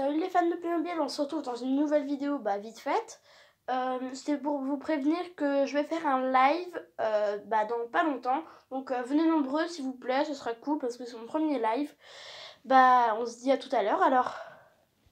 Salut les fans de Playmobil, on se retrouve dans une nouvelle vidéo, bah vite faite. Euh, c'était C'est pour vous prévenir que je vais faire un live euh, bah, dans pas longtemps. Donc euh, venez nombreux s'il vous plaît, ce sera cool parce que c'est mon premier live. Bah on se dit à tout à l'heure alors.